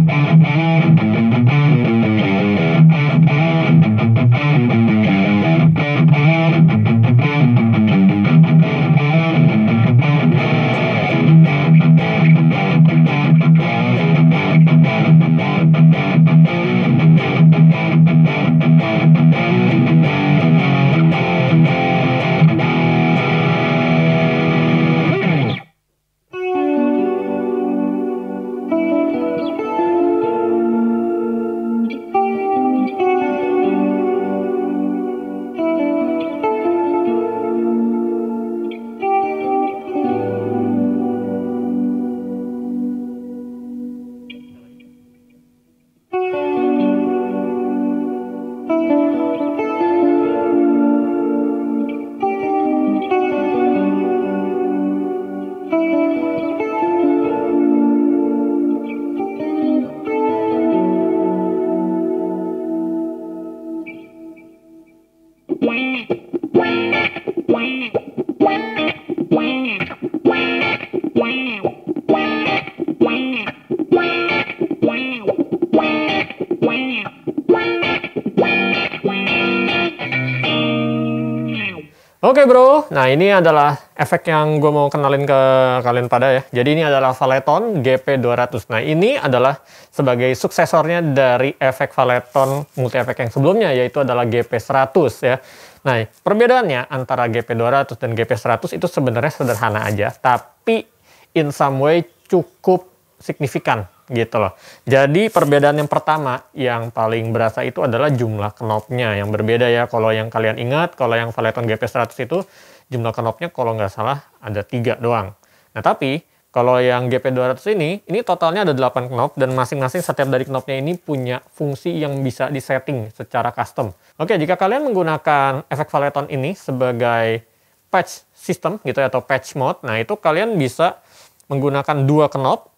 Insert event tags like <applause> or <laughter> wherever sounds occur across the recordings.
Thank you. Wow. Oke okay, bro, nah ini adalah efek yang gue mau kenalin ke kalian pada ya. Jadi ini adalah Valeton GP200. Nah ini adalah sebagai suksesornya dari efek Valeton multi efek yang sebelumnya yaitu adalah GP100 ya. Nah perbedaannya antara GP200 dan GP100 itu sebenarnya sederhana aja. Tapi in some way cukup signifikan gitu loh. Jadi perbedaan yang pertama yang paling berasa itu adalah jumlah knopnya yang berbeda ya. Kalau yang kalian ingat, kalau yang Valeton GP100 itu jumlah knopnya kalau nggak salah ada tiga doang. Nah tapi kalau yang GP200 ini, ini totalnya ada 8 knop dan masing-masing setiap dari knopnya ini punya fungsi yang bisa disetting secara custom. Oke, jika kalian menggunakan efek Valeton ini sebagai patch system gitu ya, atau patch mode, nah itu kalian bisa menggunakan dua knop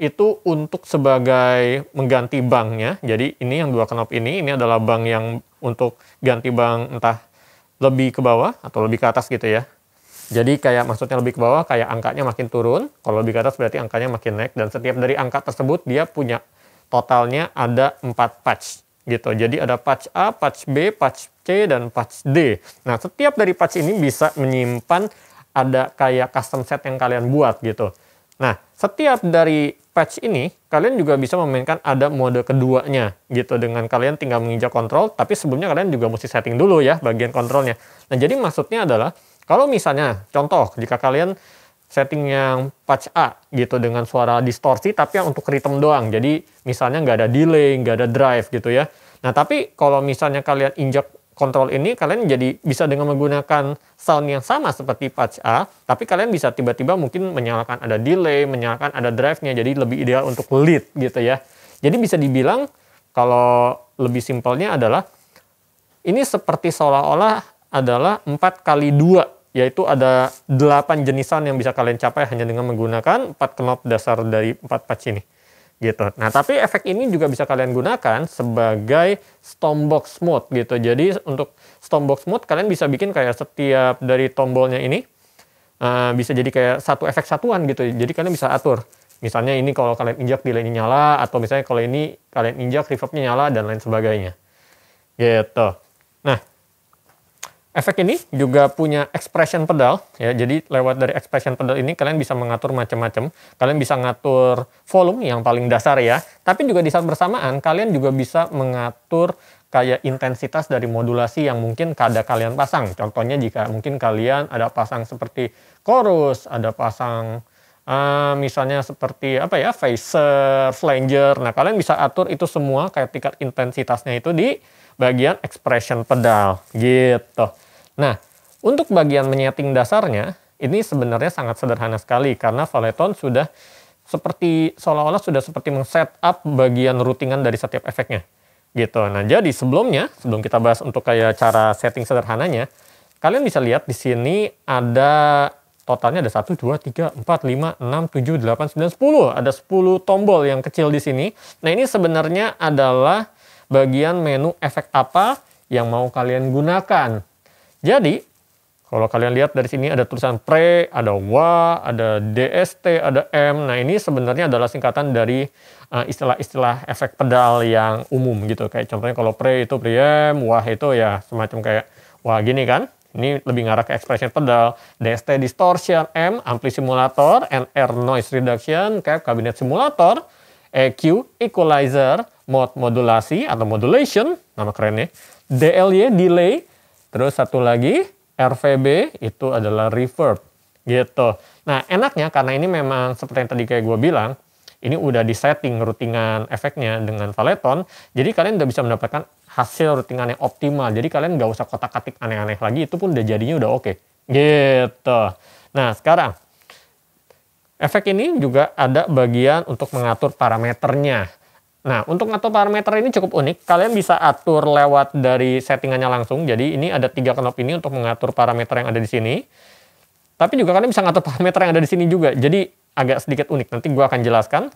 itu untuk sebagai mengganti banknya. Jadi ini yang dua knop ini, ini adalah bank yang untuk ganti bank entah lebih ke bawah atau lebih ke atas gitu ya. Jadi kayak maksudnya lebih ke bawah, kayak angkanya makin turun. Kalau lebih ke atas berarti angkanya makin naik. Dan setiap dari angka tersebut dia punya totalnya ada 4 patch gitu. Jadi ada patch A, patch B, patch C, dan patch D. Nah setiap dari patch ini bisa menyimpan ada kayak custom set yang kalian buat gitu. Nah, setiap dari patch ini, kalian juga bisa memainkan ada mode keduanya gitu dengan kalian tinggal menginjak kontrol, tapi sebelumnya kalian juga mesti setting dulu ya bagian kontrolnya. Nah, jadi maksudnya adalah kalau misalnya contoh jika kalian setting yang patch A gitu dengan suara distorsi tapi yang untuk rhythm doang. Jadi misalnya nggak ada delay, nggak ada drive gitu ya. Nah, tapi kalau misalnya kalian injak kontrol ini kalian jadi bisa dengan menggunakan sound yang sama seperti patch A, tapi kalian bisa tiba-tiba mungkin menyalakan ada delay, menyalakan ada drive-nya, jadi lebih ideal untuk lead gitu ya. Jadi bisa dibilang kalau lebih simpelnya adalah ini seperti seolah-olah adalah 4 kali 2 yaitu ada 8 jenisan yang bisa kalian capai hanya dengan menggunakan 4 knob dasar dari 4 patch ini gitu. Nah, tapi efek ini juga bisa kalian gunakan sebagai stompbox mode gitu. Jadi untuk stompbox mode kalian bisa bikin kayak setiap dari tombolnya ini uh, bisa jadi kayak satu efek satuan gitu. Jadi kalian bisa atur. Misalnya ini kalau kalian injak delay ini nyala atau misalnya kalau ini kalian injak reverbnya nyala dan lain sebagainya. Gitu. Efek ini juga punya expression pedal ya. Jadi lewat dari expression pedal ini kalian bisa mengatur macam-macam. Kalian bisa ngatur volume yang paling dasar ya. Tapi juga di saat bersamaan kalian juga bisa mengatur kayak intensitas dari modulasi yang mungkin kada kalian pasang. Contohnya jika mungkin kalian ada pasang seperti chorus, ada pasang uh, misalnya seperti apa ya, phaser, flanger. Nah, kalian bisa atur itu semua kayak tingkat intensitasnya itu di bagian expression pedal gitu. Nah, untuk bagian menyeting dasarnya, ini sebenarnya sangat sederhana sekali karena Valeton sudah seperti seolah-olah sudah seperti meng-setup bagian routingan dari setiap efeknya. Gitu. Nah, jadi sebelumnya, sebelum kita bahas untuk kayak cara setting sederhananya, kalian bisa lihat di sini ada totalnya ada 1, 2, 3, 4, 5, 6, 7, 8, 9, 10. Ada 10 tombol yang kecil di sini. Nah ini sebenarnya adalah bagian menu efek apa yang mau kalian gunakan. Jadi, kalau kalian lihat dari sini ada tulisan pre, ada wa, ada dst, ada m. Nah ini sebenarnya adalah singkatan dari eh, istilah-istilah uh, efek pedal yang umum gitu. Kayak contohnya kalau pre itu preamp, wah itu ya semacam kayak wah gini kan. Ini lebih ngarah ke expression pedal, dst distortion, m ampli simulator, nr noise reduction, kayak kabinet simulator, EQ, equalizer, mode modulasi atau modulation, nama kerennya, DLY, delay, terus satu lagi RVB itu adalah reverb gitu. Nah enaknya karena ini memang seperti yang tadi kayak gue bilang, ini udah di setting routingan efeknya dengan Valeton, jadi kalian udah bisa mendapatkan hasil routingan yang optimal. Jadi kalian nggak usah kotak-katik aneh-aneh lagi, itu pun udah jadinya udah oke. Okay. Gitu. Nah sekarang Efek ini juga ada bagian untuk mengatur parameternya. Nah, untuk mengatur parameter ini cukup unik. Kalian bisa atur lewat dari settingannya langsung. Jadi ini ada tiga knop ini untuk mengatur parameter yang ada di sini. Tapi juga kalian bisa ngatur <laughs> parameter yang ada di sini juga. Jadi agak sedikit unik. Nanti gue akan jelaskan.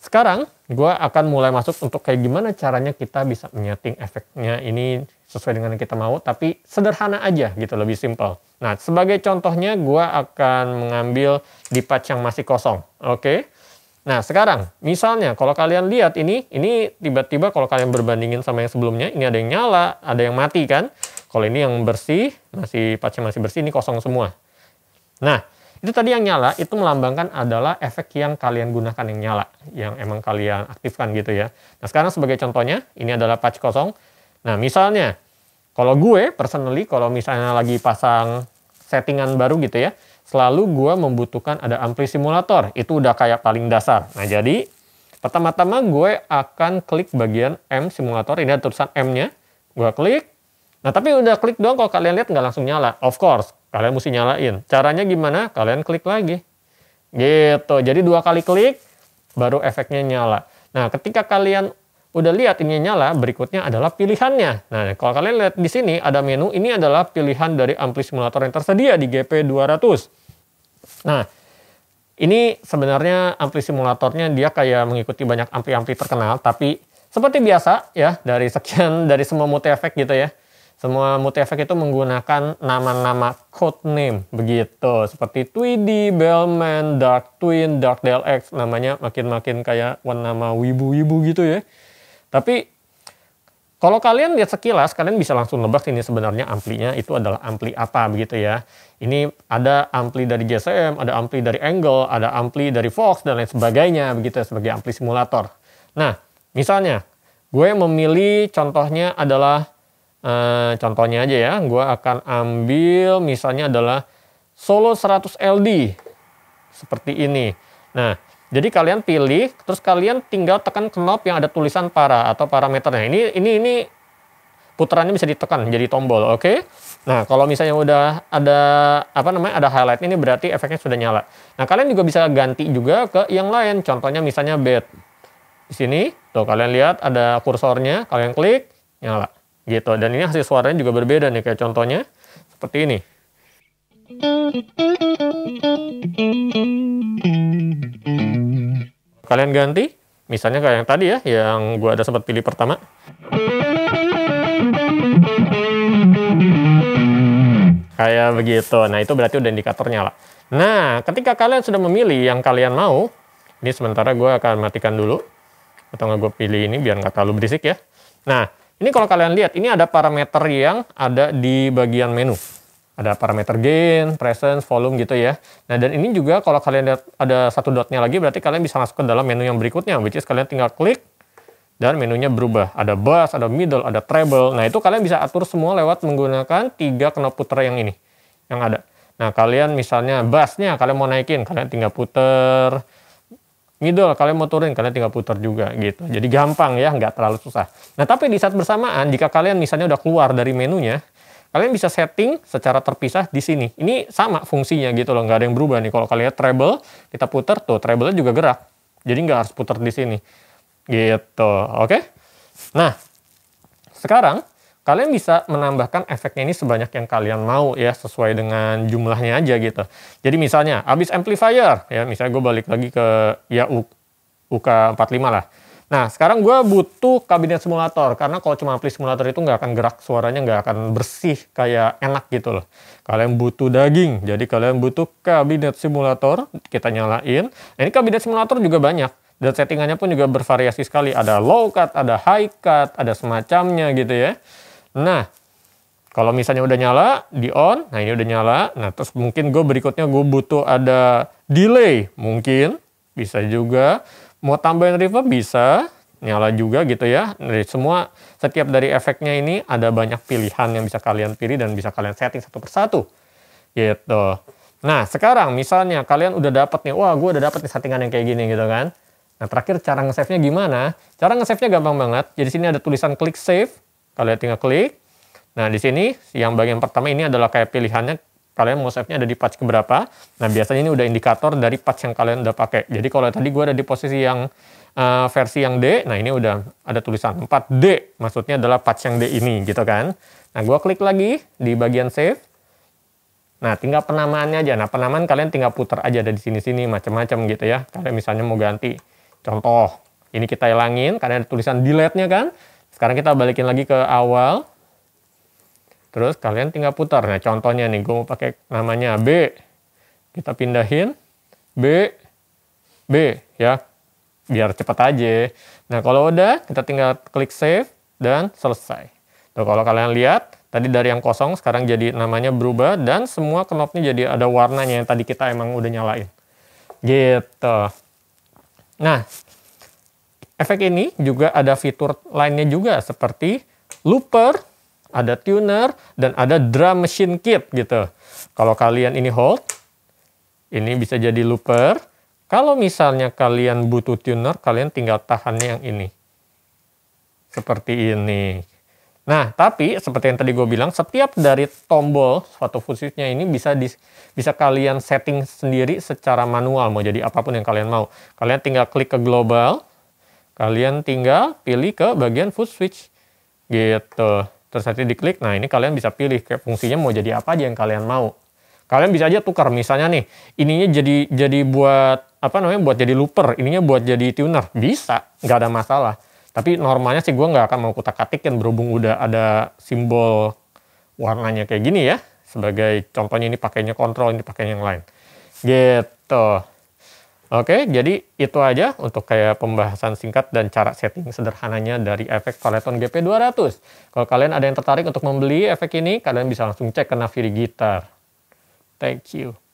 Sekarang gue akan mulai masuk untuk kayak gimana caranya kita bisa menyeting efeknya ini sesuai dengan yang kita mau, tapi sederhana aja gitu, lebih simple. Nah, sebagai contohnya gue akan mengambil di patch yang masih kosong, oke? Okay? Nah, sekarang misalnya kalau kalian lihat ini, ini tiba-tiba kalau kalian berbandingin sama yang sebelumnya, ini ada yang nyala, ada yang mati kan? Kalau ini yang bersih, masih patchnya masih bersih, ini kosong semua. Nah, itu tadi yang nyala itu melambangkan adalah efek yang kalian gunakan yang nyala, yang emang kalian aktifkan gitu ya. Nah, sekarang sebagai contohnya, ini adalah patch kosong, Nah misalnya kalau gue personally kalau misalnya lagi pasang settingan baru gitu ya, selalu gue membutuhkan ada ampli simulator. Itu udah kayak paling dasar. Nah jadi pertama-tama gue akan klik bagian M simulator. Ini ada tulisan M-nya. Gue klik. Nah tapi udah klik doang kalau kalian lihat nggak langsung nyala. Of course kalian mesti nyalain. Caranya gimana? Kalian klik lagi. Gitu. Jadi dua kali klik baru efeknya nyala. Nah ketika kalian udah lihat ini nyala, berikutnya adalah pilihannya. Nah, kalau kalian lihat di sini ada menu, ini adalah pilihan dari ampli simulator yang tersedia di GP200. Nah, ini sebenarnya ampli simulatornya dia kayak mengikuti banyak ampli-ampli terkenal, tapi seperti biasa ya dari sekian <laughs> dari semua multi effect gitu ya. Semua multi effect itu menggunakan nama-nama code name begitu. Seperti Tweedy, Bellman, Dark Twin, Dark DLX namanya makin-makin kayak nama wibu-wibu gitu ya. Tapi kalau kalian lihat sekilas, kalian bisa langsung nebak ini sebenarnya amplinya itu adalah ampli apa begitu ya. Ini ada ampli dari GSM, ada ampli dari Angle, ada ampli dari Fox, dan lain sebagainya begitu ya, sebagai ampli simulator. Nah, misalnya gue memilih contohnya adalah, eh, contohnya aja ya, gue akan ambil misalnya adalah Solo 100 LD seperti ini. Nah, jadi kalian pilih, terus kalian tinggal tekan knob yang ada tulisan para atau parameternya. Ini ini ini putarannya bisa ditekan jadi tombol, oke? Okay? Nah, kalau misalnya udah ada apa namanya ada highlight ini berarti efeknya sudah nyala. Nah, kalian juga bisa ganti juga ke yang lain. Contohnya misalnya bed. Di sini, tuh kalian lihat ada kursornya, kalian klik, nyala. Gitu. Dan ini hasil suaranya juga berbeda nih kayak contohnya seperti ini kalian ganti misalnya kayak yang tadi ya yang gua ada sempat pilih pertama kayak begitu nah itu berarti udah indikatornya lah nah ketika kalian sudah memilih yang kalian mau ini sementara gue akan matikan dulu atau nggak gue pilih ini biar nggak terlalu berisik ya nah ini kalau kalian lihat ini ada parameter yang ada di bagian menu ada parameter gain, presence, volume gitu ya. Nah dan ini juga kalau kalian lihat ada satu dotnya lagi berarti kalian bisa masuk ke dalam menu yang berikutnya, which is kalian tinggal klik dan menunya berubah. Ada bass, ada middle, ada treble. Nah itu kalian bisa atur semua lewat menggunakan tiga knop puter yang ini, yang ada. Nah kalian misalnya bassnya kalian mau naikin, kalian tinggal puter. Middle kalian mau turun, kalian tinggal puter juga gitu. Jadi gampang ya, nggak terlalu susah. Nah tapi di saat bersamaan, jika kalian misalnya udah keluar dari menunya, kalian bisa setting secara terpisah di sini. Ini sama fungsinya gitu loh, nggak ada yang berubah nih. Kalau kalian treble, kita putar tuh, treble juga gerak. Jadi nggak harus putar di sini. Gitu, oke? Okay? Nah, sekarang kalian bisa menambahkan efeknya ini sebanyak yang kalian mau ya, sesuai dengan jumlahnya aja gitu. Jadi misalnya, habis amplifier, ya misalnya gue balik lagi ke ya UK45 lah Nah, sekarang gue butuh kabinet simulator, karena kalau cuma ampli simulator itu nggak akan gerak, suaranya nggak akan bersih, kayak enak gitu loh. Kalian butuh daging, jadi kalian butuh kabinet simulator, kita nyalain. Nah, ini kabinet simulator juga banyak, dan settingannya pun juga bervariasi sekali. Ada low cut, ada high cut, ada semacamnya gitu ya. Nah, kalau misalnya udah nyala, di on, nah ini udah nyala. Nah, terus mungkin gue berikutnya gue butuh ada delay, mungkin, bisa juga. Mau tambahin reverb bisa, nyala juga gitu ya. Dari semua setiap dari efeknya ini ada banyak pilihan yang bisa kalian pilih dan bisa kalian setting satu persatu. Gitu. Nah, sekarang misalnya kalian udah dapet nih, wah gue udah dapet nih settingan yang kayak gini gitu kan. Nah, terakhir cara nge-save-nya gimana? Cara nge-save-nya gampang banget. Jadi sini ada tulisan klik save, kalian tinggal klik. Nah, di sini yang bagian pertama ini adalah kayak pilihannya kalian mau save nya ada di patch keberapa. Nah, biasanya ini udah indikator dari patch yang kalian udah pakai. Jadi kalau tadi gue ada di posisi yang uh, versi yang D, nah ini udah ada tulisan 4D, maksudnya adalah patch yang D ini gitu kan. Nah, gue klik lagi di bagian save. Nah, tinggal penamaannya aja. Nah, penamaan kalian tinggal putar aja ada di sini-sini, macam-macam gitu ya. Kalian misalnya mau ganti. Contoh, ini kita hilangin, karena ada tulisan delete-nya kan. Sekarang kita balikin lagi ke awal. Terus kalian tinggal putar. Nah contohnya nih, gue mau pakai namanya B. Kita pindahin B, B ya, biar cepat aja. Nah kalau udah, kita tinggal klik save dan selesai. Tuh kalau kalian lihat, tadi dari yang kosong sekarang jadi namanya berubah dan semua knobnya jadi ada warnanya yang tadi kita emang udah nyalain. Gitu. Nah, efek ini juga ada fitur lainnya juga seperti looper ada tuner, dan ada drum machine kit gitu. Kalau kalian ini hold, ini bisa jadi looper. Kalau misalnya kalian butuh tuner, kalian tinggal tahannya yang ini. Seperti ini. Nah, tapi seperti yang tadi gue bilang, setiap dari tombol suatu fungsinya ini bisa di, bisa kalian setting sendiri secara manual, mau jadi apapun yang kalian mau. Kalian tinggal klik ke global, kalian tinggal pilih ke bagian foot switch. Gitu. Terus nanti diklik, nah ini kalian bisa pilih kayak fungsinya mau jadi apa aja yang kalian mau. Kalian bisa aja tukar misalnya nih, ininya jadi jadi buat apa namanya buat jadi looper, ininya buat jadi tuner. Bisa, nggak ada masalah. Tapi normalnya sih gue nggak akan mau kutak kan berhubung udah ada simbol warnanya kayak gini ya. Sebagai contohnya ini pakainya kontrol, ini pakainya yang lain. Gitu. Oke, jadi itu aja untuk kayak pembahasan singkat dan cara setting sederhananya dari efek Valeton GP200. Kalau kalian ada yang tertarik untuk membeli efek ini, kalian bisa langsung cek ke Naviri Gitar. Thank you.